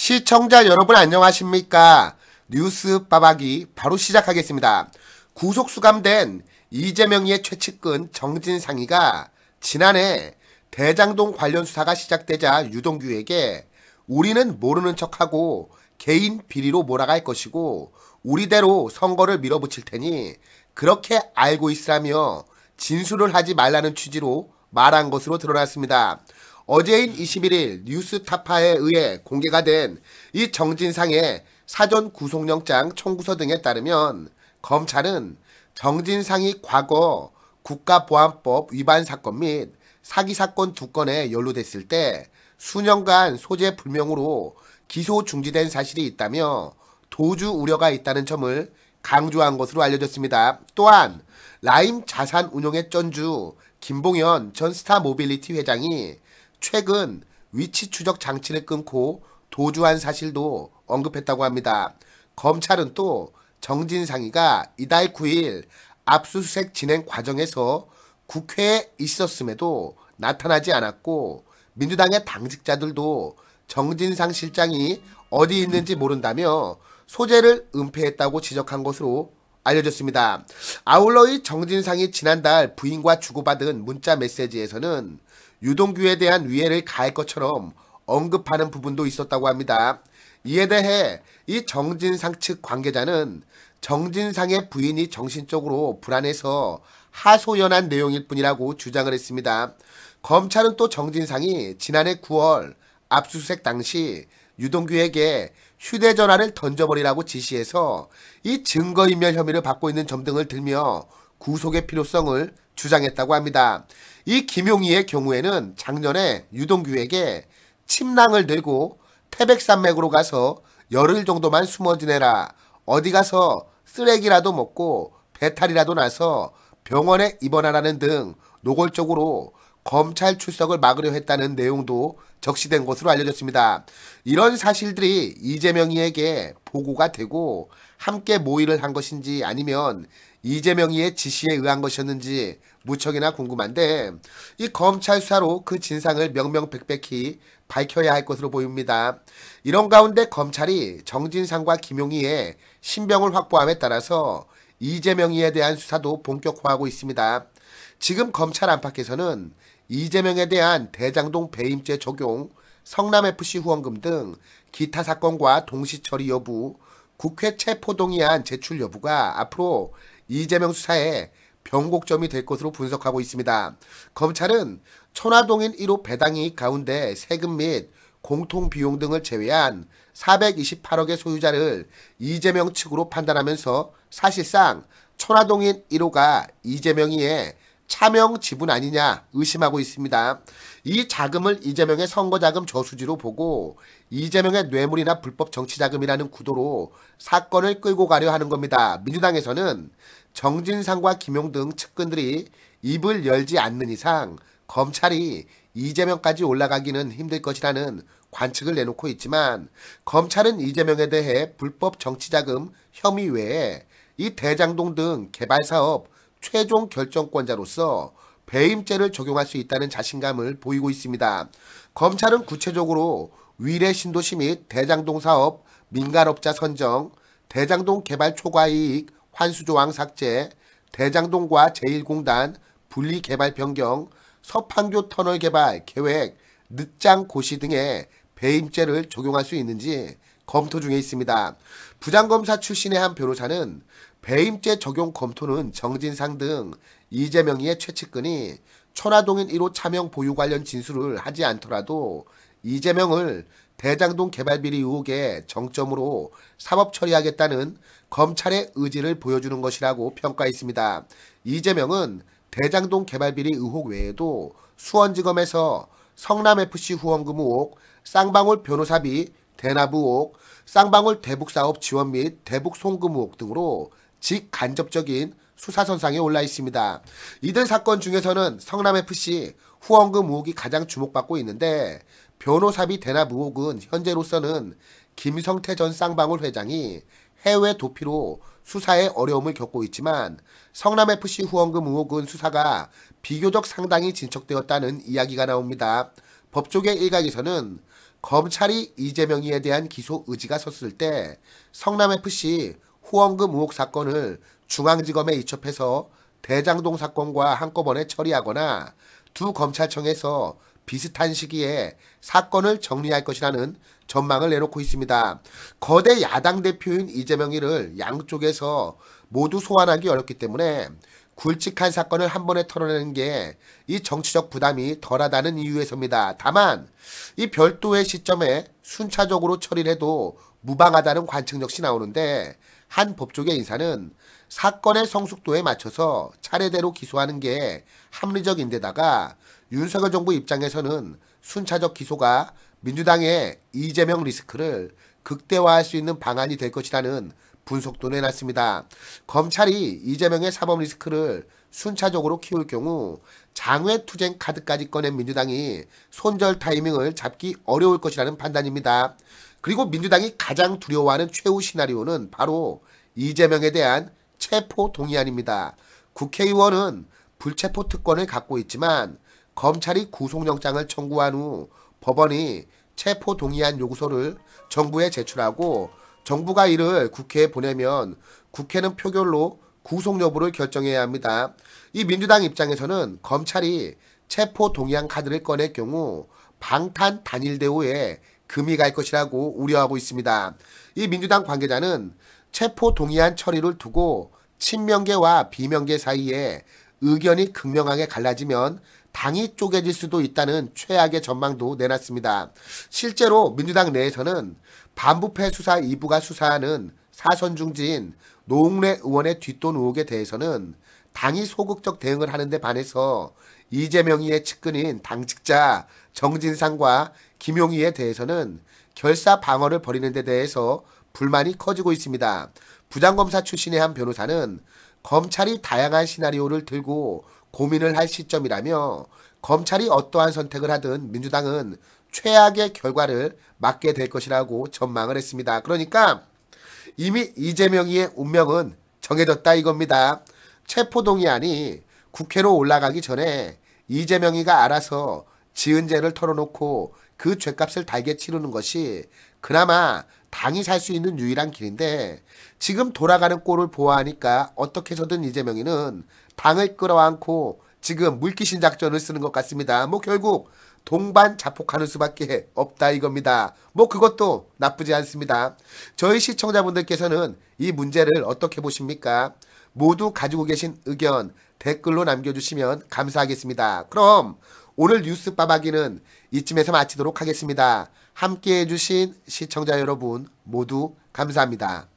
시청자 여러분 안녕하십니까? 뉴스 빠박이 바로 시작하겠습니다. 구속 수감된 이재명의 최측근 정진상이가 지난해 대장동 관련 수사가 시작되자 유동규에게 우리는 모르는 척하고 개인 비리로 몰아갈 것이고 우리대로 선거를 밀어붙일 테니 그렇게 알고 있으라며 진술을 하지 말라는 취지로 말한 것으로 드러났습니다. 어제인 21일 뉴스타파에 의해 공개가 된 이 정진상의 사전 구속영장 청구서 등에 따르면 검찰은 정진상이 과거 국가보안법 위반 사건 및 사기 사건 두 건에 연루됐을 때 수년간 소재 불명으로 기소 중지된 사실이 있다며 도주 우려가 있다는 점을 강조한 것으로 알려졌습니다. 또한 라임 자산운용의 전주 김봉현 전 스타모빌리티 회장이 최근 위치 추적 장치를 끊고 도주한 사실도 언급했다고 합니다. 검찰은 또 정진상이가 이달 9일 압수수색 진행 과정에서 국회에 있었음에도 나타나지 않았고 민주당의 당직자들도 정진상 실장이 어디 있는지 모른다며 소재를 은폐했다고 지적한 것으로 알려졌습니다. 아울러 이 정진상이 지난달 부인과 주고받은 문자 메시지에서는 유동규에 대한 위해를 가할 것처럼 언급하는 부분도 있었다고 합니다. 이에 대해 이 정진상 측 관계자는 정진상의 부인이 정신적으로 불안해서 하소연한 내용일 뿐이라고 주장을 했습니다. 검찰은 또 정진상이 지난해 9월 압수수색 당시 유동규에게 휴대전화를 던져버리라고 지시해서 이 증거인멸 혐의를 받고 있는 점 등을 들며 구속의 필요성을 주장했다고 합니다. 이 김용희의 경우에는 작년에 유동규에게 침낭을 들고 태백산맥으로 가서 열흘 정도만 숨어 지내라. 어디 가서 쓰레기라도 먹고 배탈이라도 나서 병원에 입원하라는 등 노골적으로 검찰 출석을 막으려 했다는 내용도 적시된 것으로 알려졌습니다. 이런 사실들이 이재명이에게 보고가 되고 함께 모의를 한 것인지 아니면 이재명이의 지시에 의한 것이었는지 무척이나 궁금한데 이 검찰 수사로 그 진상을 명명백백히 밝혀야 할 것으로 보입니다. 이런 가운데 검찰이 정진상과 김용희의 신병을 확보함에 따라서 이재명이에 대한 수사도 본격화하고 있습니다. 지금 검찰 안팎에서는 이재명에 대한 대장동 배임죄 적용, 성남FC 후원금 등 기타 사건과 동시 처리 여부, 국회 체포동의안 제출 여부가 앞으로 이재명 수사에 변곡점이 될 것으로 분석하고 있습니다. 검찰은 천화동인 1호 배당이익 가운데 세금 및 공통비용 등을 제외한 428억의 소유자를 이재명 측으로 판단하면서 사실상 천화동인 1호가 이재명이의 차명 지분 아니냐 의심하고 있습니다. 이 자금을 이재명의 선거자금 저수지로 보고 이재명의 뇌물이나 불법 정치자금이라는 구도로 사건을 끌고 가려 하는 겁니다. 민주당에서는 정진상과 김용 등 측근들이 입을 열지 않는 이상 검찰이 이재명까지 올라가기는 힘들 것이라는 관측을 내놓고 있지만 검찰은 이재명에 대해 불법 정치자금 혐의 외에 이 대장동 등 개발사업 최종 결정권자로서 배임죄를 적용할 수 있다는 자신감을 보이고 있습니다. 검찰은 구체적으로 위례 신도시 및 대장동 사업, 민간업자 선정, 대장동 개발 초과이익 환수조항 삭제, 대장동과 제1공단 분리개발 변경, 서판교 터널 개발 계획, 늦장 고시 등의 배임죄를 적용할 수 있는지 검토 중에 있습니다. 부장검사 출신의 한 변호사는 배임죄 적용 검토는 정진상 등 이재명의 최측근이 천화동인 1호 차명 보유 관련 진술을 하지 않더라도 이재명을 대장동 개발비리 의혹의 정점으로 사법 처리하겠다는 검찰의 의지를 보여주는 것이라고 평가했습니다. 이재명은 대장동 개발비리 의혹 외에도 수원지검에서 성남FC 후원금 의혹, 쌍방울 변호사비 대납 의혹, 쌍방울 대북사업 지원 및 대북송금 의혹 등으로 직간접적인 수사선상에 올라 있습니다. 이들 사건 중에서는 성남FC 후원금 의혹이 가장 주목받고 있는데 변호사비 대납 의혹은 현재로서는 김성태 전 쌍방울 회장이 해외 도피로 수사에 어려움을 겪고 있지만 성남FC 후원금 의혹은 수사가 비교적 상당히 진척되었다는 이야기가 나옵니다. 법조계 일각에서는 검찰이 이재명이에 대한 기소 의지가 섰을 때 성남FC 후원금 의혹 사건을 중앙지검에 이첩해서 대장동 사건과 한꺼번에 처리하거나 두 검찰청에서 비슷한 시기에 사건을 정리할 것이라는 전망을 내놓고 있습니다. 거대 야당 대표인 이재명이를 양쪽에서 모두 소환하기 어렵기 때문에 굵직한 사건을 한 번에 털어내는 게 이 정치적 부담이 덜하다는 이유에서입니다. 다만 이 별도의 시점에 순차적으로 처리를 해도 무방하다는 관측 역시 나오는데 한 법조계 인사는 사건의 성숙도에 맞춰서 차례대로 기소하는 게 합리적인데다가 윤석열 정부 입장에서는 순차적 기소가 민주당의 이재명 리스크를 극대화할 수 있는 방안이 될 것이라는 분석도 내놨습니다. 검찰이 이재명의 사법 리스크를 순차적으로 키울 경우 장외 투쟁 카드까지 꺼낸 민주당이 손절 타이밍을 잡기 어려울 것이라는 판단입니다. 그리고 민주당이 가장 두려워하는 최후 시나리오는 바로 이재명에 대한 체포 동의안입니다. 국회의원은 불체포 특권을 갖고 있지만 검찰이 구속영장을 청구한 후 법원이 체포 동의안 요구서를 정부에 제출하고 정부가 이를 국회에 보내면 국회는 표결로 구속 여부를 결정해야 합니다. 이 민주당 입장에서는 검찰이 체포 동의안 카드를 꺼낼 경우 방탄 단일 대우에 금이 갈 것이라고 우려하고 있습니다. 이 민주당 관계자는 체포 동의안 처리를 두고 친명계와 비명계 사이에 의견이 극명하게 갈라지면 당이 쪼개질 수도 있다는 최악의 전망도 내놨습니다. 실제로 민주당 내에서는 반부패 수사 2부가 수사하는 사선 중진 노웅래 의원의 뒷돈 의혹에 대해서는 당이 소극적 대응을 하는데 반해서 이재명의 측근인 당직자 정진상과 김용희에 대해서는 결사 방어를 벌이는 데 대해서 불만이 커지고 있습니다. 부장검사 출신의 한 변호사는 검찰이 다양한 시나리오를 들고 고민을 할 시점이라며 검찰이 어떠한 선택을 하든 민주당은 최악의 결과를 맞게 될 것이라고 전망을 했습니다. 그러니까 이미 이재명의 운명은 정해졌다 이겁니다. 체포동의안이 국회로 올라가기 전에 이재명이가 알아서 지은 죄를 털어놓고 그 죄값을 달게 치르는 것이 그나마 당이 살 수 있는 유일한 길인데 지금 돌아가는 꼴을 보아하니까 어떻게 해서든 이재명이는 당을 끌어안고 지금 물귀신 작전을 쓰는 것 같습니다. 뭐 결국 동반 자폭하는 수밖에 없다 이겁니다. 뭐 그것도 나쁘지 않습니다. 저희 시청자분들께서는 이 문제를 어떻게 보십니까? 모두 가지고 계신 의견 댓글로 남겨주시면 감사하겠습니다. 그럼 오늘 뉴스 빠박이는 이쯤에서 마치도록 하겠습니다. 함께해 주신 시청자 여러분 모두 감사합니다.